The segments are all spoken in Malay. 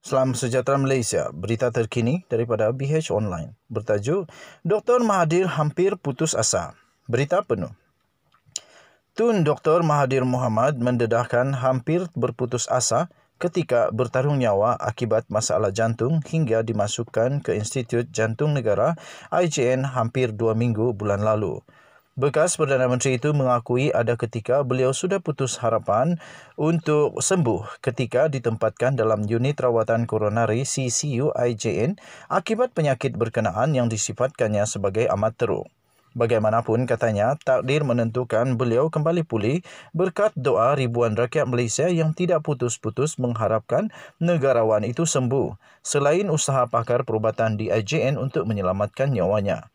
Selamat sejahtera Malaysia. Berita terkini daripada BH Online bertajuk Dr. Mahathir hampir putus asa. Berita penuh. Tun Dr. Mahathir Muhammad mendedahkan hampir berputus asa ketika bertarung nyawa akibat masalah jantung hingga dimasukkan ke Institut Jantung Negara IJN hampir dua minggu bulan lalu. Bekas Perdana Menteri itu mengakui ada ketika beliau sudah putus harapan untuk sembuh ketika ditempatkan dalam unit rawatan koronari CCU IJN akibat penyakit berkenaan yang disifatkannya sebagai amat teruk. Bagaimanapun katanya, takdir menentukan beliau kembali pulih berkat doa ribuan rakyat Malaysia yang tidak putus-putus mengharapkan negarawan itu sembuh selain usaha pakar perubatan di IJN untuk menyelamatkan nyawanya.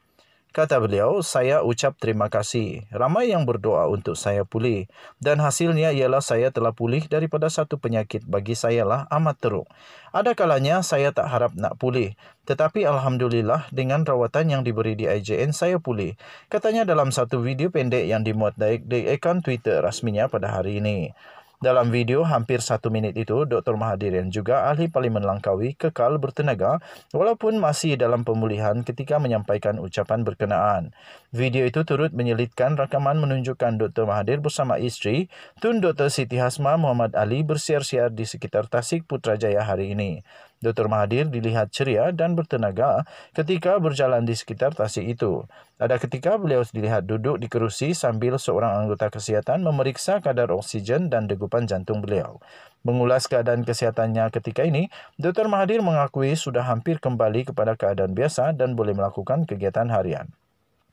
Kata beliau, saya ucap terima kasih. Ramai yang berdoa untuk saya pulih. Dan hasilnya ialah saya telah pulih daripada satu penyakit bagi saya lah amat teruk. Ada kalanya saya tak harap nak pulih. Tetapi Alhamdulillah dengan rawatan yang diberi di IJN saya pulih. Katanya dalam satu video pendek yang dimuat di akun Twitter rasminya pada hari ini. Dalam video hampir satu minit itu, Dr. Mahathir yang juga ahli Parlimen Langkawi kekal bertenaga walaupun masih dalam pemulihan ketika menyampaikan ucapan berkenaan. Video itu turut menyelitkan rakaman menunjukkan Dr. Mahathir bersama isteri Tun Dr. Siti Hasma Muhammad Ali bersiar-siar di sekitar Tasik Putrajaya hari ini. Dr. Mahathir dilihat ceria dan bertenaga ketika berjalan di sekitar tasik itu. Ada ketika beliau dilihat duduk di kerusi sambil seorang anggota kesihatan memeriksa kadar oksigen dan degupan jantung beliau. Mengulas keadaan kesihatannya ketika ini, Dr. Mahathir mengakui sudah hampir kembali kepada keadaan biasa dan boleh melakukan kegiatan harian.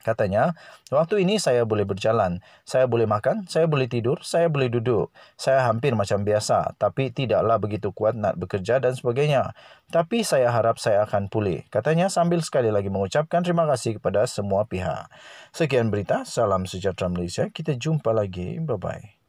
Katanya, waktu ini saya boleh berjalan, saya boleh makan, saya boleh tidur, saya boleh duduk. Saya hampir macam biasa, tapi tidaklah begitu kuat nak bekerja dan sebagainya. Tapi saya harap saya akan pulih. Katanya sambil sekali lagi mengucapkan terima kasih kepada semua pihak. Sekian berita, salam sejahtera Malaysia. Kita jumpa lagi. Bye-bye.